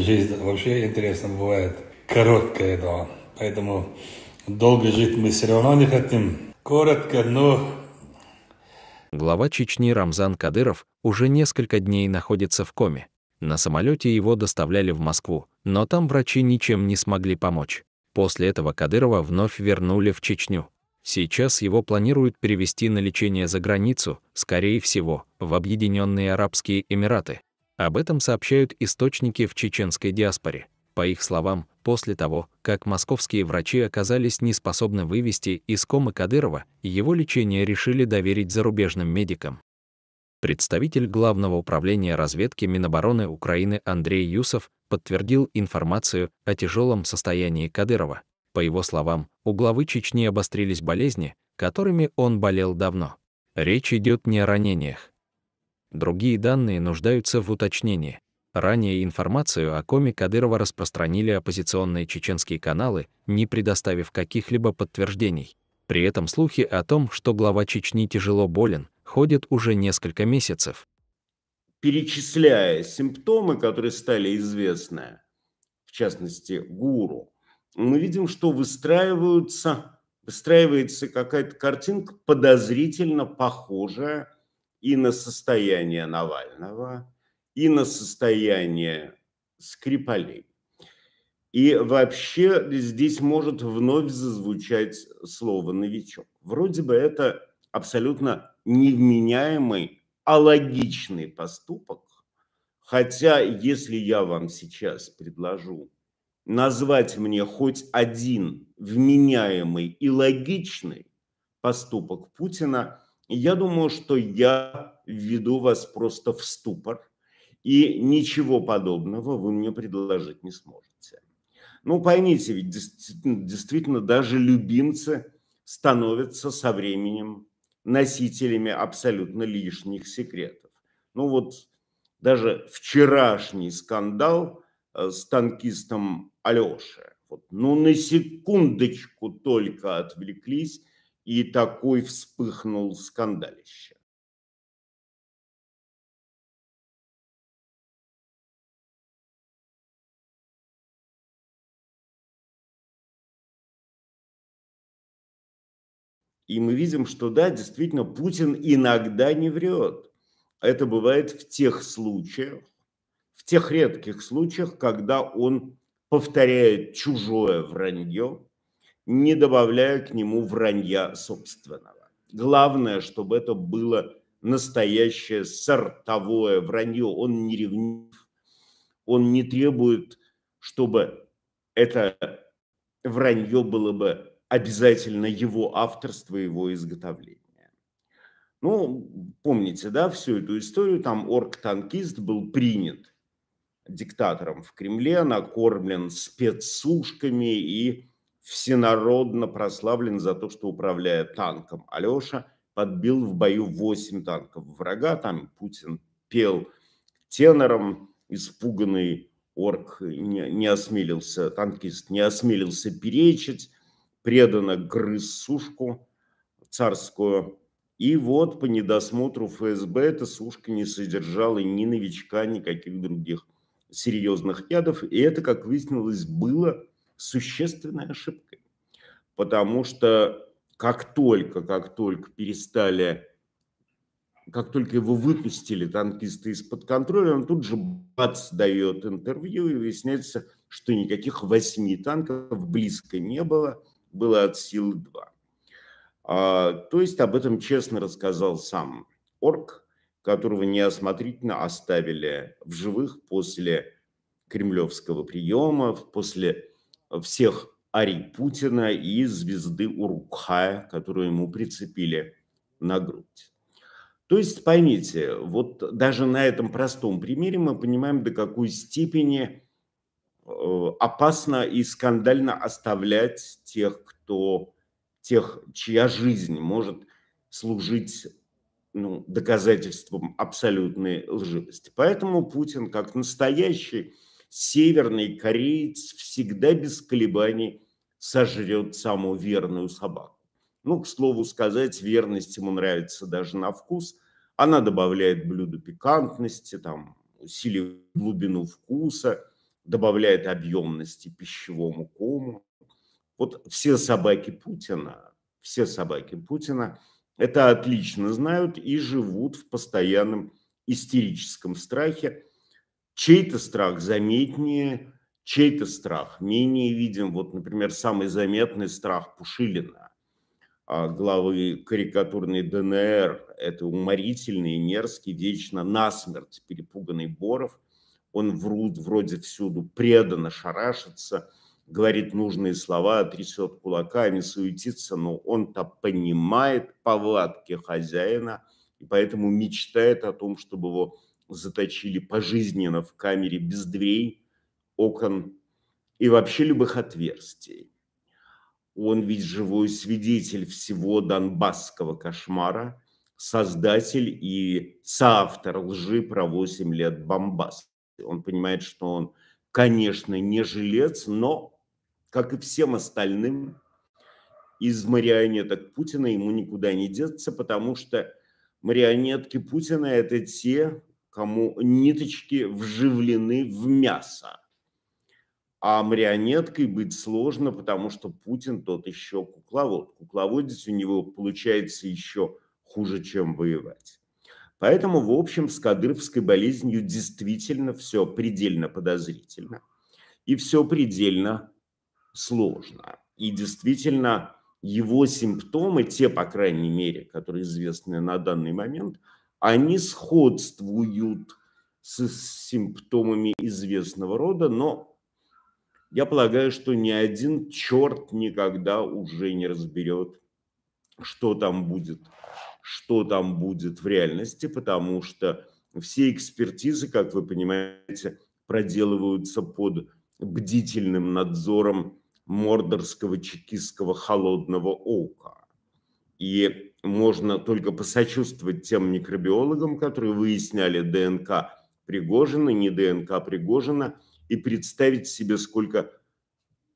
жизнь вообще интересно бывает короткая, да. Поэтому долго жить мы все равно не хотим. Коротко, но... Глава Чечни Рамзан Кадыров уже несколько дней находится в коме. На самолете его доставляли в Москву, но там врачи ничем не смогли помочь. После этого Кадырова вновь вернули в Чечню. Сейчас его планируют перевести на лечение за границу, скорее всего, в Объединенные Арабские Эмираты. Об этом сообщают источники в чеченской диаспоре. По их словам, после того, как московские врачи оказались неспособны вывести из комы Кадырова, его лечение решили доверить зарубежным медикам. Представитель Главного управления разведки Минобороны Украины Андрей Юсов подтвердил информацию о тяжелом состоянии Кадырова. По его словам, у главы Чечни обострились болезни, которыми он болел давно. Речь идет не о ранениях. Другие данные нуждаются в уточнении. Ранее информацию о коме Кадырова распространили оппозиционные чеченские каналы, не предоставив каких-либо подтверждений. При этом слухи о том, что глава Чечни тяжело болен, ходят уже несколько месяцев. Перечисляя симптомы, которые стали известны, в частности, гуру, мы видим, что выстраиваются, выстраивается какая-то картинка подозрительно похожая и на состояние Навального, и на состояние Скрипалей. И вообще здесь может вновь зазвучать слово «новичок». Вроде бы это абсолютно невменяемый, а логичный поступок. Хотя, если я вам сейчас предложу назвать мне хоть один вменяемый и логичный поступок Путина – я думаю, что я введу вас просто в ступор, и ничего подобного вы мне предложить не сможете. Ну, поймите, ведь действительно, ну, действительно даже любимцы становятся со временем носителями абсолютно лишних секретов. Ну вот даже вчерашний скандал э, с танкистом Алеши. Вот, ну, на секундочку только отвлеклись, и такой вспыхнул скандалище. И мы видим, что да, действительно, Путин иногда не врет. Это бывает в тех случаях, в тех редких случаях, когда он повторяет чужое вранье, не добавляя к нему вранья собственного. Главное, чтобы это было настоящее сортовое вранье. Он не ревнив, он не требует, чтобы это вранье было бы обязательно его авторство, его изготовление. Ну, помните, да, всю эту историю, там орг-танкист был принят диктатором в Кремле, накормлен спецсушками и всенародно прославлен за то, что управляя танком. Алеша подбил в бою 8 танков врага, там Путин пел тенором, испуганный орк не, не осмелился, танкист не осмелился перечить, преданно грыз сушку царскую. И вот по недосмотру ФСБ эта сушка не содержала ни новичка, никаких других серьезных ядов. И это, как выяснилось, было существенной ошибкой. Потому что как только, как только перестали, как только его выпустили танкисты из-под контроля, он тут же бац дает интервью и выясняется, что никаких восьми танков близко не было, было от силы два. А, то есть об этом честно рассказал сам Орк, которого неосмотрительно оставили в живых после кремлевского приема, после всех арий Путина и звезды Урукхая, которую ему прицепили на грудь. То есть, поймите, вот даже на этом простом примере мы понимаем, до какой степени э, опасно и скандально оставлять тех, кто, тех, чья жизнь может служить ну, доказательством абсолютной лживости. Поэтому Путин, как настоящий северный кореец всегда без колебаний сожрет самую верную собаку. Ну, к слову сказать, верность ему нравится даже на вкус. Она добавляет блюду пикантности, там, усиливает глубину вкуса, добавляет объемности пищевому кому. Вот все собаки Путина, все собаки Путина это отлично знают и живут в постоянном истерическом страхе, Чей-то страх заметнее, чей-то страх менее виден. Вот, например, самый заметный страх Пушилина, а, главы карикатурной ДНР. Это уморительный, мерзкий, вечно насмерть перепуганный Боров. Он врут вроде всюду, преданно шарашится, говорит нужные слова, трясет кулаками, суетится, но он-то понимает повадки хозяина и поэтому мечтает о том, чтобы его заточили пожизненно в камере без дверей, окон и вообще любых отверстий. Он ведь живой свидетель всего донбасского кошмара, создатель и соавтор лжи про 8 лет бомбас. Он понимает, что он, конечно, не жилец, но, как и всем остальным, из марионеток Путина ему никуда не деться, потому что марионетки Путина – это те кому ниточки вживлены в мясо. А марионеткой быть сложно, потому что Путин тот еще кукловод. Кукловодить у него получается еще хуже, чем воевать. Поэтому, в общем, с кадыровской болезнью действительно все предельно подозрительно. И все предельно сложно. И действительно его симптомы, те, по крайней мере, которые известны на данный момент – они сходствуют с симптомами известного рода, но я полагаю, что ни один черт никогда уже не разберет, что там будет, что там будет в реальности, потому что все экспертизы, как вы понимаете, проделываются под бдительным надзором мордорского чекистского холодного ока. И можно только посочувствовать тем микробиологам, которые выясняли ДНК Пригожина, не ДНК Пригожина, и представить себе, сколько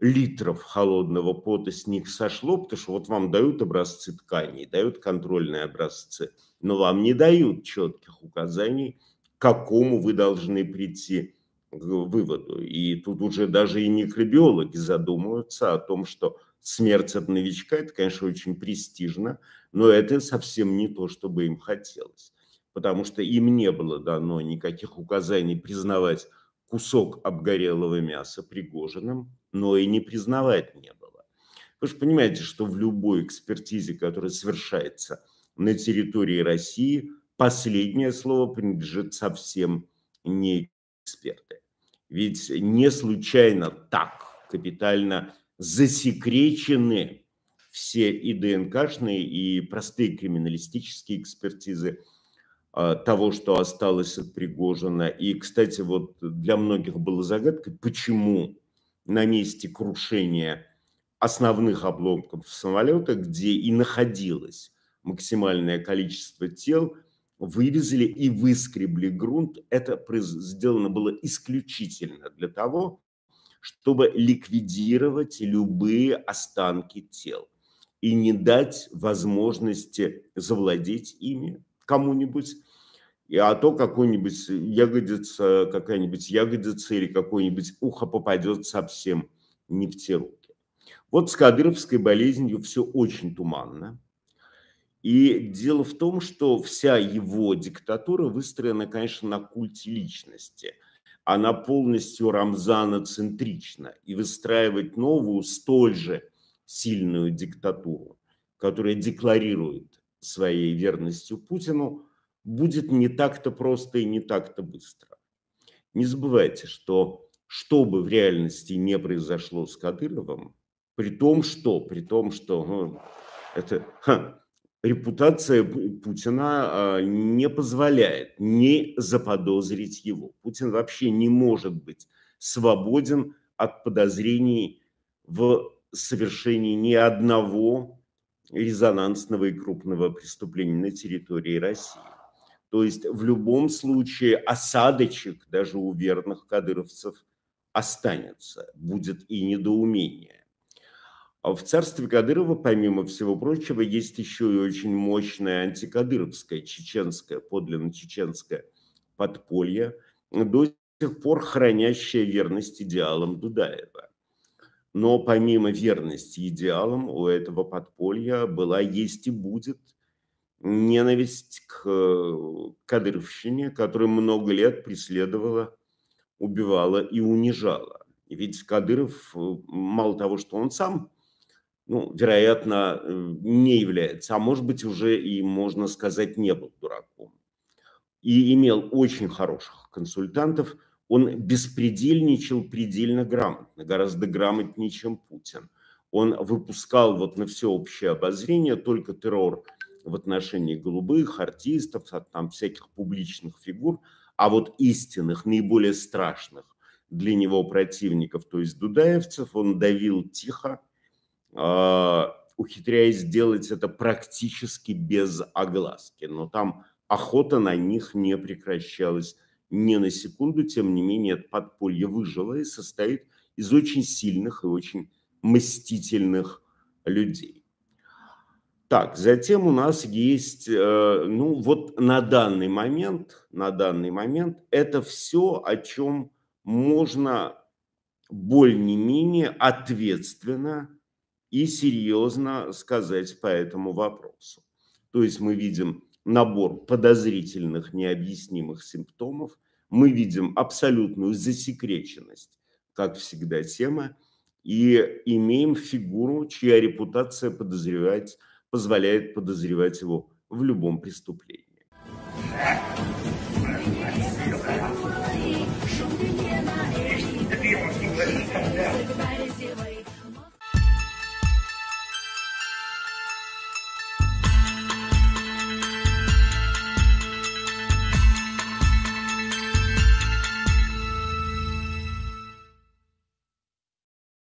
литров холодного пота с них сошло, потому что вот вам дают образцы тканей, дают контрольные образцы, но вам не дают четких указаний, к какому вы должны прийти выводу. И тут уже даже и микробиологи задумываются о том, что смерть от новичка – это, конечно, очень престижно, но это совсем не то, что бы им хотелось. Потому что им не было дано никаких указаний признавать кусок обгорелого мяса пригоженным, но и не признавать не было. Вы же понимаете, что в любой экспертизе, которая совершается на территории России, последнее слово принадлежит совсем не эксперты. Ведь не случайно так капитально засекречены все и ДНКшные, и простые криминалистические экспертизы а, того, что осталось от Пригожина. И, кстати, вот для многих было загадкой, почему на месте крушения основных обломков самолета, где и находилось максимальное количество тел – вывезли и выскребли грунт. Это сделано было исключительно для того, чтобы ликвидировать любые останки тел и не дать возможности завладеть ими кому-нибудь, а то какой-нибудь ягодица, какая-нибудь ягодица или какое-нибудь ухо попадет совсем не в те руки. Вот с кадыровской болезнью все очень туманно. И дело в том, что вся его диктатура выстроена, конечно, на культе личности. Она полностью рамзаноцентрична. И выстраивать новую, столь же сильную диктатуру, которая декларирует своей верностью Путину, будет не так-то просто и не так-то быстро. Не забывайте, что что бы в реальности не произошло с Кадыровым, при том, что, при том, что ну, это ха, репутация Путина а, не позволяет не заподозрить его. Путин вообще не может быть свободен от подозрений в совершении ни одного резонансного и крупного преступления на территории России. То есть в любом случае осадочек даже у верных кадыровцев останется, будет и недоумение. А в царстве Кадырова, помимо всего прочего, есть еще и очень мощное антикадыровское, чеченское, подлинно чеченское подполье, до сих пор хранящее верность идеалам Дудаева. Но помимо верности идеалам у этого подполья была, есть и будет ненависть к э, кадыровщине, которая много лет преследовала, убивала и унижала. Ведь Кадыров, э, мало того, что он сам ну, вероятно, э, не является, а может быть уже и, можно сказать, не был дураком. И имел очень хороших консультантов. Он беспредельничал предельно грамотно, гораздо грамотнее, чем Путин. Он выпускал вот на всеобщее обозрение только террор в отношении голубых, артистов, а там всяких публичных фигур, а вот истинных, наиболее страшных для него противников, то есть дудаевцев, он давил тихо, а, ухитряясь сделать это практически без огласки. Но там охота на них не прекращалась ни на секунду. Тем не менее, это подполье выжило и состоит из очень сильных и очень мстительных людей. Так, затем у нас есть, э, ну вот на данный момент, на данный момент это все, о чем можно более-менее ответственно и серьезно сказать по этому вопросу. То есть мы видим набор подозрительных, необъяснимых симптомов, мы видим абсолютную засекреченность, как всегда, тема, и имеем фигуру, чья репутация подозревать, позволяет подозревать его в любом преступлении. Yeah.